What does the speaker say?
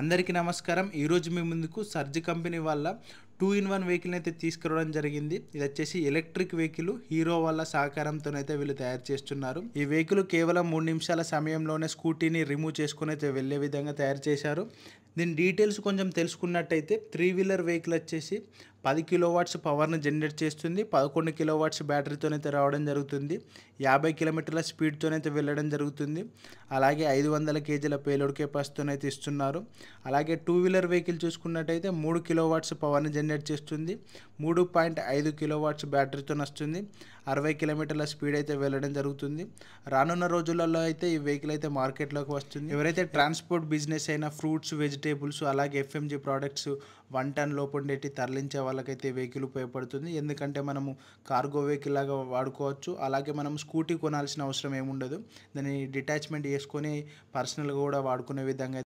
అందరికీ నమస్కారం ఈరోజు మీ ముందుకు సర్జ్ కంపెనీ వాళ్ళ టూ ఇన్ వన్ వెహికల్ అయితే తీసుకురావడం జరిగింది ఇది వచ్చేసి ఎలక్ట్రిక్ వెహికల్ హీరో వాళ్ళ సహకారంతోనైతే వీళ్ళు తయారు చేస్తున్నారు ఈ వెహికల్ కేవలం మూడు నిమిషాల సమయంలోనే స్కూటీని రిమూవ్ చేసుకుని అయితే వెళ్ళే విధంగా తయారు చేశారు దీని డీటెయిల్స్ కొంచెం తెలుసుకున్నట్టయితే త్రీ వీలర్ వెహికల్ వచ్చేసి పది కిలోవాట్స్ పవర్ని జనరేట్ చేస్తుంది పదకొండు కిలోవాట్స్ బ్యాటరీతోనైతే రావడం జరుగుతుంది యాభై కిలోమీటర్ల స్పీడ్తోనైతే వెళ్ళడం జరుగుతుంది అలాగే ఐదు వందల కేజీల పేలోడ్ కెపాసిటీతోనైతే ఇస్తున్నారు అలాగే టూ వీలర్ వెహికల్ చూసుకున్నట్టయితే మూడు కిలోవాట్స్ పవర్ని జనరేట్ చేస్తుంది మూడు పాయింట్ ఐదు కిలోవాట్స్ బ్యాటరీతో వస్తుంది అరవై కిలోమీటర్ల స్పీడ్ అయితే వెళ్ళడం జరుగుతుంది రానున్న రోజులలో అయితే ఈ వెహికల్ అయితే మార్కెట్లోకి వస్తుంది ఎవరైతే ట్రాన్స్పోర్ట్ బిజినెస్ అయినా ఫ్రూట్స్ వెజిటేబుల్స్ అలాగే ఎఫ్ఎంజీ ప్రోడక్ట్స్ వన్ టన్ లోపు ఉండేటి తరలించే వాళ్ళకైతే వెహికల్ ఉపయోగపడుతుంది ఎందుకంటే మనము కార్గో వెహికల్ లాగా వాడుకోవచ్చు అలాగే మనం స్కూటీ కొనాల్సిన అవసరం ఏముండదు దాన్ని డిటాచ్మెంట్ చేసుకొని పర్సనల్గా కూడా వాడుకునే విధంగా